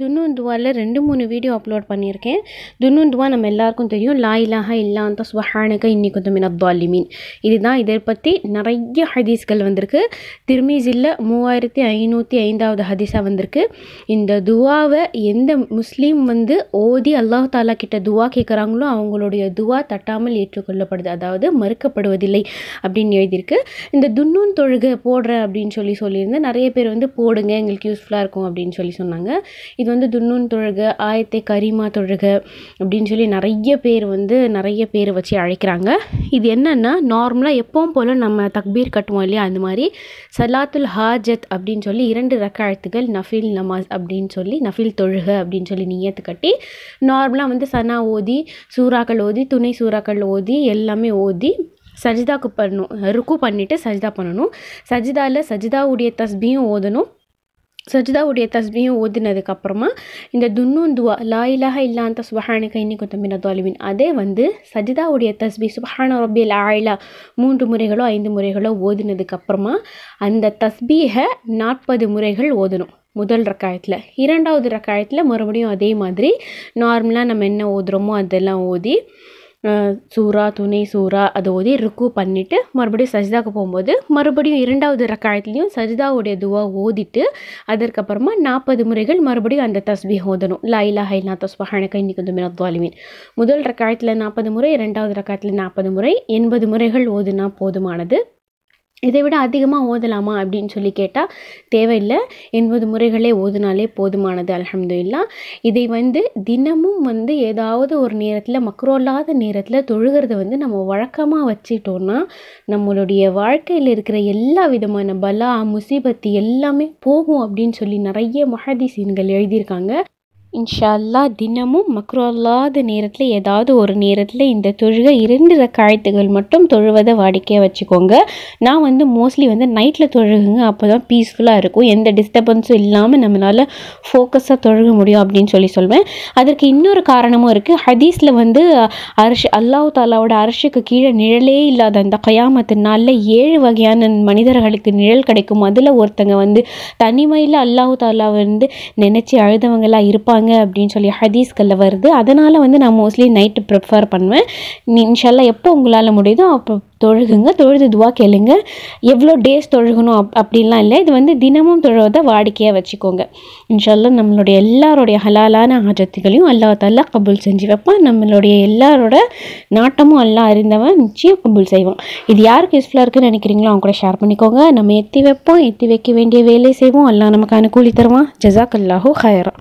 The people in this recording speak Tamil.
துன்னுந்துவாவில் ரெண்டு மூணு வீடியோ அப்லோட் பண்ணியிருக்கேன் துன்னுந்துவா துவா நம்ம எல்லாருக்கும் தெரியும் லா இலாஹா இல்லாந்த சுஹானக கொஞ்சம் மின் மீன் இதுதான் இதை பற்றி நிறைய ஹதீஸ்கள் வந்திருக்கு ஜில்ல மூவாயிரத்தி ஐநூற்றி ஐந்தாவது ஹதீஸாக வந்திருக்கு இந்த துவாவை எந்த முஸ்லீம் வந்து ஓதி அல்லாஹ் தாலா கிட்ட துவா கேட்குறாங்களோ அவங்களுடைய துவா தட்டாமல் ஏற்றுக்கொள்ளப்படுது அதாவது மறுக்கப்படுவதில்லை அப்படின்னு எழுதியிருக்கு இந்த துன்னு தொழுகை போடுற அப்படின்னு சொல்லி சொல்லியிருந்தேன் நிறைய பேர் வந்து போடுங்க எங்களுக்கு யூஸ்ஃபுல்லாக இருக்கும் அப்படின்னு சொல்லி சொன்னாங்க இது வந்து துன்னூன் தொழுக ஆயத்தை கரிமா தொழுக அப்படின்னு சொல்லி நிறைய பேர் வந்து நிறைய பேர் வச்சு அழைக்கிறாங்க இது என்னென்னா நார்மலாக எப்பவும் போல் நம்ம தக்பீர் கட்டுவோம் இல்லையா அந்த மாதிரி சலாத்துல் ஹாஜத் அப்படின்னு சொல்லி இரண்டு ரக்க அழுத்துகள் நஃபில் நமாஸ் அப்படின்னு சொல்லி நஃபில் தொழுக அப்படின்னு சொல்லி நீயத்து கட்டி நார்மலாக வந்து சனா ஓதி சூறாக்கள் ஓதி துணை சூறாக்கள் ஓதி எல்லாமே ஓதி சஜிதாக்கு பண்ணணும் ருக்கு பண்ணிவிட்டு சஜிதா பண்ணணும் சஜிதாவில் சஜிதாவுடைய தஸ்பியும் ஓதணும் சஜிதாவுடைய தஸ்பியும் அப்புறமா இந்த துன்னூன் துவா லா இலாக இல்லாந்த சுபஹான கைனி குத்தமின தாலிமின் அதே வந்து சஜிதாவுடைய தஸ்பி சுபஹான ரபியல் ஆயிலா மூன்று முறைகளோ ஐந்து முறைகளோ ஓதினதுக்கப்புறமா அந்த தஸ்பீகை நாற்பது முறைகள் ஓதணும் முதல் ரக்காயத்தில் இரண்டாவது ரக்காயத்தில் மறுபடியும் அதே மாதிரி நார்மலாக நம்ம என்ன ஓதுகிறோமோ அதெல்லாம் ஓதி சூறா துணை சூறா அதை ஓதி ருக்கு பண்ணிவிட்டு மறுபடியும் சஜிதாவுக்கு போகும்போது மறுபடியும் இரண்டாவது ரக்காயத்துலேயும் சஜிதாவுடைய துவா ஓதிட்டு அதற்கப்புறமா நாற்பது முறைகள் மறுபடியும் அந்த தஸ்பி ஓதணும் லாயிலா ஹைலா தஸ்பஹானக்கை வந்து மினத்வாலிமீன் முதல் ரக்காயத்தில் நாற்பது முறை இரண்டாவது ரக்காயத்தில் நாற்பது முறை எண்பது முறைகள் ஓதுனா போதுமானது இதை விட அதிகமாக ஓதலாமா அப்படின்னு சொல்லி கேட்டால் தேவையில்லை எண்பது முறைகளே ஓதுனாலே போதுமானது அலமதுல்லா இதை வந்து தினமும் வந்து ஏதாவது ஒரு நேரத்தில் மக்ரோல்லாத நேரத்தில் தொழுகிறத வந்து நம்ம வழக்கமாக வச்சுட்டோன்னா நம்மளுடைய வாழ்க்கையில் இருக்கிற எல்லா விதமான பலா முசீபத்து எல்லாமே போகும் அப்படின்னு சொல்லி நிறைய மகதி சீன்கள் எழுதியிருக்காங்க இன்ஷால்லா தினமும் மக்ரோ அல்லாத நேரத்தில் ஏதாவது ஒரு நேரத்தில் இந்த தொழுக இரண்டு ரக்காயத்துகள் மட்டும் தொழுவதை வாடிக்கையாக வச்சுக்கோங்க நான் வந்து மோஸ்ட்லி வந்து நைட்டில் தொழுகுங்க அப்போ தான் பீஸ்ஃபுல்லாக இருக்கும் எந்த டிஸ்டர்பன்ஸும் இல்லாமல் நம்மளால் ஃபோக்கஸாக தொழுக முடியும் அப்படின்னு சொல்லி சொல்வேன் அதற்கு இன்னொரு காரணமும் இருக்குது ஹதீஸில் வந்து அரசு அல்லாஹ் தாலாவோட அரசுக்கு கீழே நிழலே இல்லாத அந்த கயாமத்து நாளில் ஏழு வகையான மனிதர்களுக்கு நிழல் கிடைக்கும் அதில் ஒருத்தங்க வந்து தனிமையில் அல்லாஹு தாலா வந்து நினச்சி அழுதவங்களாக இருப்பாங்க செய்கிறாங்க அப்படின்னு சொல்லி ஹதீஸ்களில் வருது அதனால் வந்து நான் மோஸ்ட்லி நைட்டு ப்ரிஃபர் பண்ணுவேன் இன்ஷால்லாம் எப்போ உங்களால் முடியுதோ அப்போ தொழுகுங்க தொழுது துவா கேளுங்க எவ்வளோ டேஸ் தொழுகணும் அப் அப்படின்லாம் இல்லை இது வந்து தினமும் தொழுவதை வாடிக்கையாக வச்சுக்கோங்க இன்ஷால்லாம் நம்மளுடைய எல்லாருடைய ஹலாலான ஆஜத்துகளையும் அல்லா தல்லா கபுல் செஞ்சு வைப்பான் நம்மளுடைய எல்லாரோட நாட்டமும் எல்லாம் அறிந்தவன் நிச்சயம் கபுல் செய்வான் இது யாருக்கு யூஸ்ஃபுல்லாக இருக்குன்னு நினைக்கிறீங்களோ அவங்க கூட ஷேர் பண்ணிக்கோங்க நம்ம எத்தி வைப்போம் எத்தி வைக்க வேண்டிய வேலை செய்வோம் எல்லாம் நமக்கு அனுகூலி தருவான் ஜசாக் அல்லாஹூ ஹயரா